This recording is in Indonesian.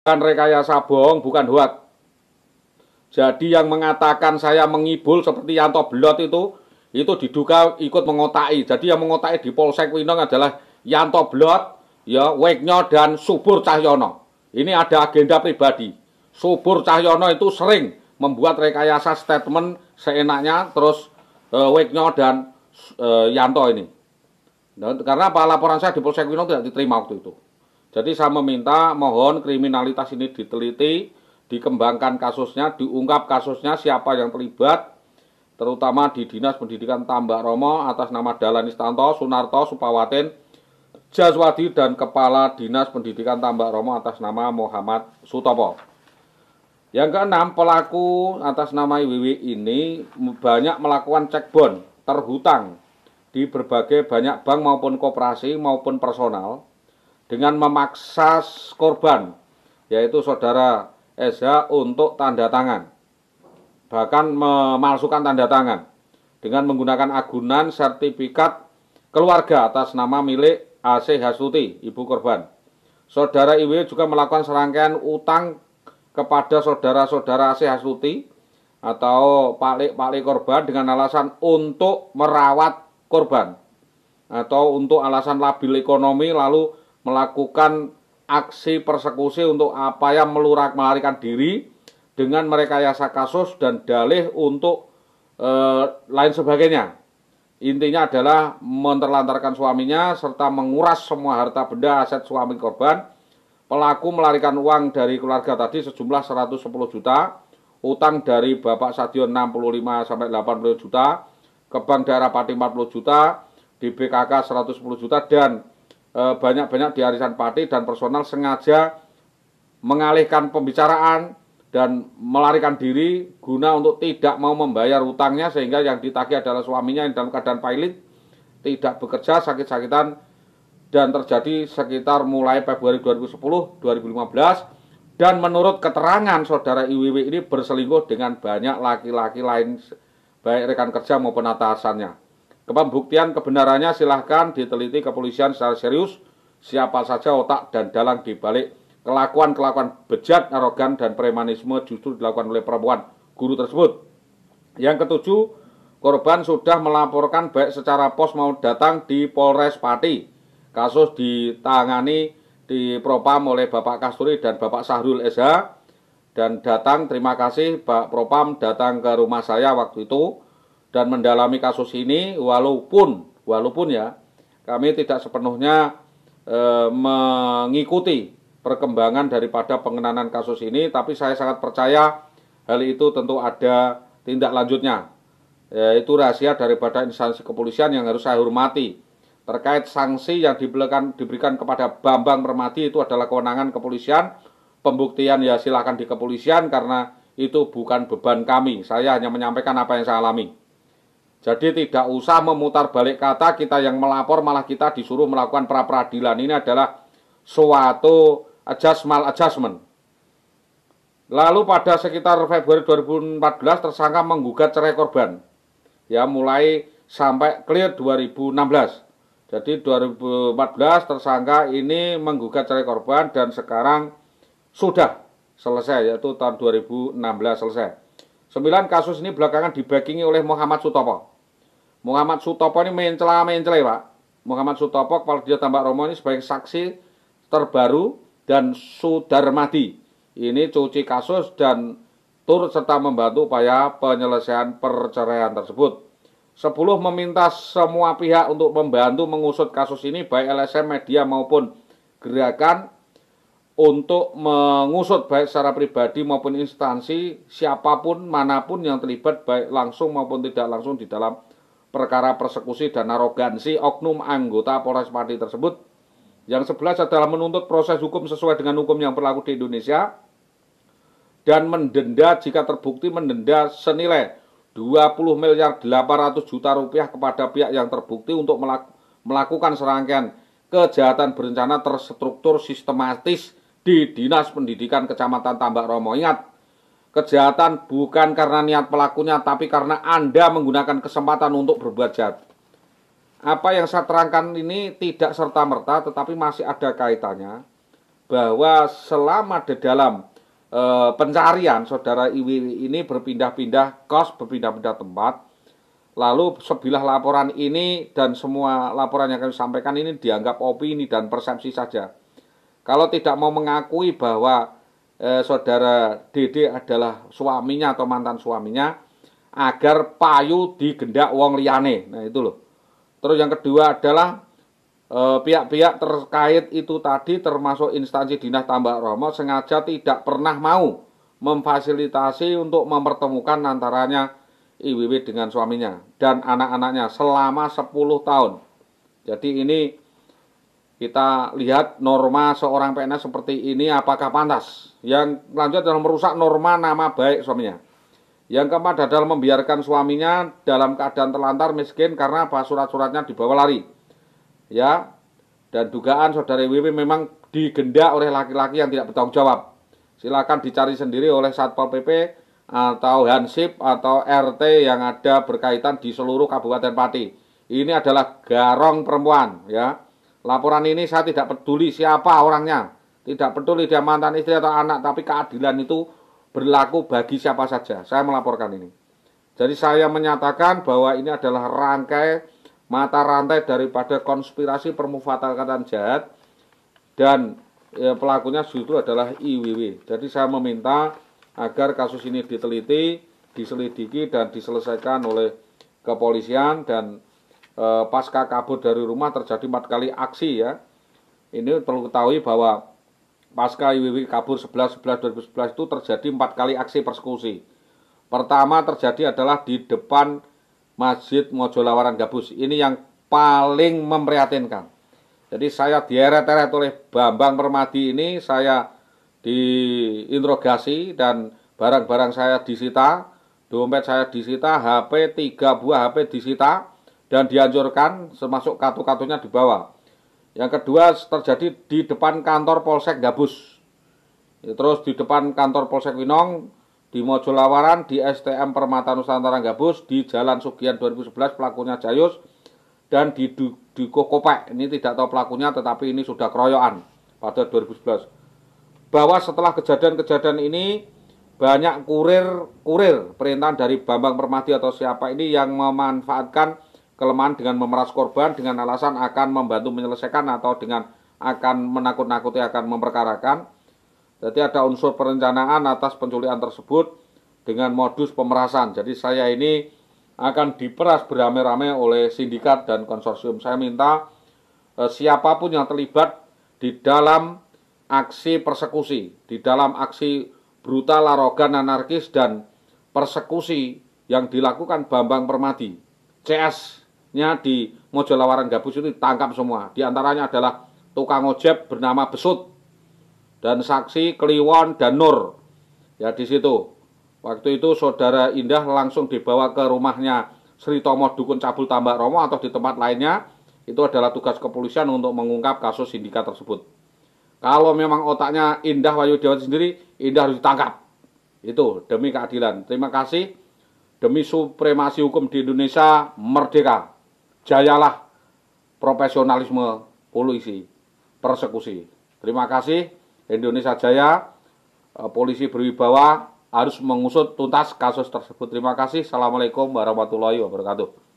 bukan rekayasa bohong, bukan hoax. Jadi yang mengatakan saya mengibul seperti Yanto Belot itu, itu diduga ikut mengotai. Jadi yang mengotai di Polsek Winong adalah Yanto Belot, ya Weknyo dan Subur Cahyono. Ini ada agenda pribadi. Subur Cahyono itu sering membuat rekayasa statement seenaknya, terus e, Weknyo dan e, Yanto ini. Dan, karena apa laporan saya di Polsek Winong tidak diterima waktu itu. Jadi saya meminta mohon kriminalitas ini diteliti, dikembangkan kasusnya, diungkap kasusnya siapa yang terlibat, terutama di Dinas Pendidikan Tambak Romo atas nama Dalan Istanto, Sunarto, Supawatin, Jaswadi, dan Kepala Dinas Pendidikan Tambak Romo atas nama Muhammad Sutopo. Yang keenam, pelaku atas nama IWW ini banyak melakukan cekbon terhutang di berbagai banyak bank maupun koperasi maupun personal dengan memaksa korban yaitu saudara SH untuk tanda tangan bahkan memalsukan tanda tangan dengan menggunakan agunan sertifikat keluarga atas nama milik AC Hasuti, ibu korban. Saudara IW juga melakukan serangkaian utang kepada saudara-saudara AC Hasuti atau palik-palik korban dengan alasan untuk merawat korban atau untuk alasan labil ekonomi lalu melakukan aksi persekusi untuk apa yang melurak melarikan diri dengan merekayasa kasus dan dalih untuk e, lain sebagainya. Intinya adalah menterlantarkan suaminya serta menguras semua harta benda aset suami korban. Pelaku melarikan uang dari keluarga tadi sejumlah 110 juta, utang dari Bapak Sadio 65 sampai 80 juta, ke bank daerah Pati 40 juta, di BKK 110 juta dan Eh, banyak-banyak di arisan pati dan personal sengaja mengalihkan pembicaraan dan melarikan diri guna untuk tidak mau membayar utangnya sehingga yang ditagih adalah suaminya yang dalam keadaan pilot tidak bekerja sakit-sakitan dan terjadi sekitar mulai Februari 2010 2015 dan menurut keterangan saudara IWW ini berselingkuh dengan banyak laki-laki lain baik rekan kerja maupun atasannya. Kepembuktian kebenarannya silahkan diteliti kepolisian secara serius siapa saja otak dan dalang dibalik kelakuan-kelakuan bejat, arogan, dan premanisme justru dilakukan oleh perempuan guru tersebut. Yang ketujuh, korban sudah melaporkan baik secara pos mau datang di Polres Pati. Kasus ditangani di Propam oleh Bapak Kasturi dan Bapak Sahrul SH dan datang terima kasih Pak Propam datang ke rumah saya waktu itu dan mendalami kasus ini walaupun walaupun ya kami tidak sepenuhnya e, mengikuti perkembangan daripada pengenalan kasus ini tapi saya sangat percaya hal itu tentu ada tindak lanjutnya yaitu rahasia daripada instansi kepolisian yang harus saya hormati terkait sanksi yang diberikan diberikan kepada Bambang Permadi itu adalah kewenangan kepolisian pembuktian ya silahkan di kepolisian karena itu bukan beban kami saya hanya menyampaikan apa yang saya alami jadi tidak usah memutar balik kata kita yang melapor malah kita disuruh melakukan pra peradilan ini adalah suatu adjustment adjustment. Lalu pada sekitar Februari 2014 tersangka menggugat cerai korban. Ya mulai sampai clear 2016. Jadi 2014 tersangka ini menggugat cerai korban dan sekarang sudah selesai yaitu tahun 2016 selesai. 9 kasus ini belakangan dibakingi oleh Muhammad Sutopo. Muhammad Sutopo ini mencela mencela pak. Muhammad Sutopo kalau dia tambah Romo ini sebagai saksi terbaru dan Sudarmadi ini cuci kasus dan tur serta membantu upaya penyelesaian perceraian tersebut. 10 meminta semua pihak untuk membantu mengusut kasus ini baik LSM media maupun gerakan untuk mengusut baik secara pribadi maupun instansi siapapun manapun yang terlibat baik langsung maupun tidak langsung di dalam perkara persekusi dan arogansi oknum anggota Polres Pati tersebut. Yang sebelas adalah menuntut proses hukum sesuai dengan hukum yang berlaku di Indonesia dan mendenda jika terbukti mendenda senilai 20 miliar 800 juta rupiah kepada pihak yang terbukti untuk melakukan serangkaian kejahatan berencana terstruktur sistematis di Dinas Pendidikan Kecamatan Tambak Romo. Ingat, Kejahatan bukan karena niat pelakunya, tapi karena Anda menggunakan kesempatan untuk berbuat jahat. Apa yang saya terangkan ini tidak serta-merta, tetapi masih ada kaitannya bahwa selama di dalam e, pencarian saudara Iwi ini berpindah-pindah kos, berpindah-pindah tempat, Lalu sebilah laporan ini dan semua laporan yang kami sampaikan ini dianggap opini dan persepsi saja. Kalau tidak mau mengakui bahwa eh, saudara Dede adalah suaminya atau mantan suaminya agar payu digendak wong Liane. Nah, itu loh. Terus yang kedua adalah eh, pihak-pihak eh, terkait itu tadi termasuk instansi dinas tambak Romo sengaja tidak pernah mau memfasilitasi untuk mempertemukan antaranya IWW dengan suaminya dan anak-anaknya selama 10 tahun. Jadi ini kita lihat norma seorang PNS seperti ini apakah pantas. Yang lanjut adalah merusak norma nama baik suaminya. Yang keempat adalah membiarkan suaminya dalam keadaan terlantar miskin karena apa surat-suratnya dibawa lari. Ya. Dan dugaan saudari WP memang digenda oleh laki-laki yang tidak bertanggung jawab. Silakan dicari sendiri oleh Satpol PP atau Hansip atau RT yang ada berkaitan di seluruh Kabupaten Pati. Ini adalah garong perempuan ya Laporan ini saya tidak peduli siapa orangnya, tidak peduli dia mantan istri atau anak, tapi keadilan itu berlaku bagi siapa saja. Saya melaporkan ini. Jadi saya menyatakan bahwa ini adalah rangkai mata rantai daripada konspirasi permufakatan jahat dan ya, pelakunya justru adalah IWW. Jadi saya meminta agar kasus ini diteliti, diselidiki dan diselesaikan oleh kepolisian dan Eh, pasca kabur dari rumah terjadi empat kali aksi ya. Ini perlu ketahui bahwa pasca IWW kabur 11 11 2011 itu terjadi empat kali aksi persekusi. Pertama terjadi adalah di depan Masjid Mojolawaran Gabus. Ini yang paling memprihatinkan. Jadi saya dieret-eret oleh Bambang Permadi ini, saya diinterogasi dan barang-barang saya disita, dompet saya disita, HP tiga buah HP disita, dan dianjurkan termasuk kartu-kartunya dibawa. Yang kedua terjadi di depan kantor Polsek Gabus. Ya, terus di depan kantor Polsek Winong, di Mojolawaran, di STM Permata Nusantara Gabus, di Jalan Sugian 2011 pelakunya Jayus, dan di Duko Kopek. Ini tidak tahu pelakunya tetapi ini sudah keroyokan pada 2011. Bahwa setelah kejadian-kejadian ini banyak kurir-kurir perintahan dari Bambang Permadi atau siapa ini yang memanfaatkan kelemahan dengan memeras korban dengan alasan akan membantu menyelesaikan atau dengan akan menakut-nakuti akan memperkarakan. Jadi ada unsur perencanaan atas penculikan tersebut dengan modus pemerasan. Jadi saya ini akan diperas beramai-ramai oleh sindikat dan konsorsium. Saya minta eh, siapapun yang terlibat di dalam aksi persekusi, di dalam aksi brutal, arogan, anarkis dan persekusi yang dilakukan Bambang Permadi, CS nya di Mojolawaran Gabus itu ditangkap semua. Di antaranya adalah tukang ojek bernama Besut dan saksi Kliwon dan Nur. Ya di situ. Waktu itu saudara Indah langsung dibawa ke rumahnya Sri Tomo Dukun Cabul Tambak Romo atau di tempat lainnya. Itu adalah tugas kepolisian untuk mengungkap kasus sindikat tersebut. Kalau memang otaknya Indah Wayu Dewa sendiri, Indah harus ditangkap. Itu demi keadilan. Terima kasih. Demi supremasi hukum di Indonesia merdeka. Jayalah profesionalisme polisi persekusi. Terima kasih Indonesia Jaya. Eh, polisi berwibawa harus mengusut tuntas kasus tersebut. Terima kasih. Assalamualaikum warahmatullahi wabarakatuh.